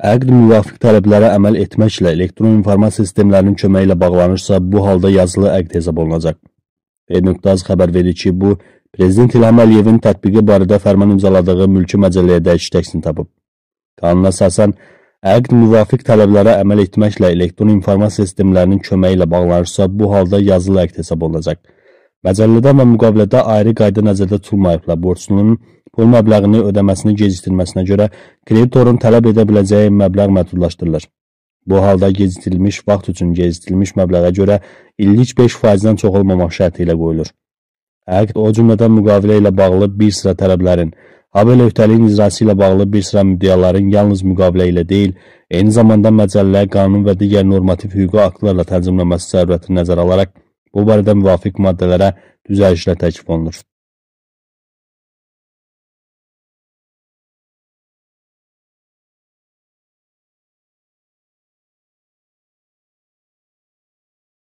Əqd müvafiq tələblərə əməl etməklə elektron informasiya sistemlərinin köməyi ilə bağlanırsa, bu halda yazılı əqd hesab olunacaq. Ed.az xəbər verir ki, bu, Prezident İlham Əliyevin tətbiqi barədə fərman imzaladığı mülki məcəlləyə dəyiş təksini tapıb. Qanuna əsasən, əqd müvafiq tələblərə əməl etməklə elektron informasiya sistemlərinin köməyi ilə bağlanırsa, bu halda yazılı əqd hesab olunacaq. Məcəllədə və müqavilədə ayrı qayda nəzərdə tutulmayıbla borçlunun pul məbləğini ödəməsini gecikdirməsinə görə kreditorun tələb edə biləcəyi məbləğ məhdudlaşdırılır. Bu halda gecikdirilmiş vaxt üçün gecikdirilmiş məbləğə görə illik 5 faizdən çox olmamaq şərti ilə qoyulur. Əqd o cümlədən müqavilə ilə bağlı bir sıra tələblərin, habelə öhdəliyin icrası ilə bağlı bir sıra müddiaların yalnız müqavilə ilə deyil, eyni zamanda məcəllə, qanun və digər normativ hüquqi aktlarla tənzimlənməsi zərurətini nəzərə alaraq bu barədə müvafiq maddələrə düzəlişlə təklif olunur.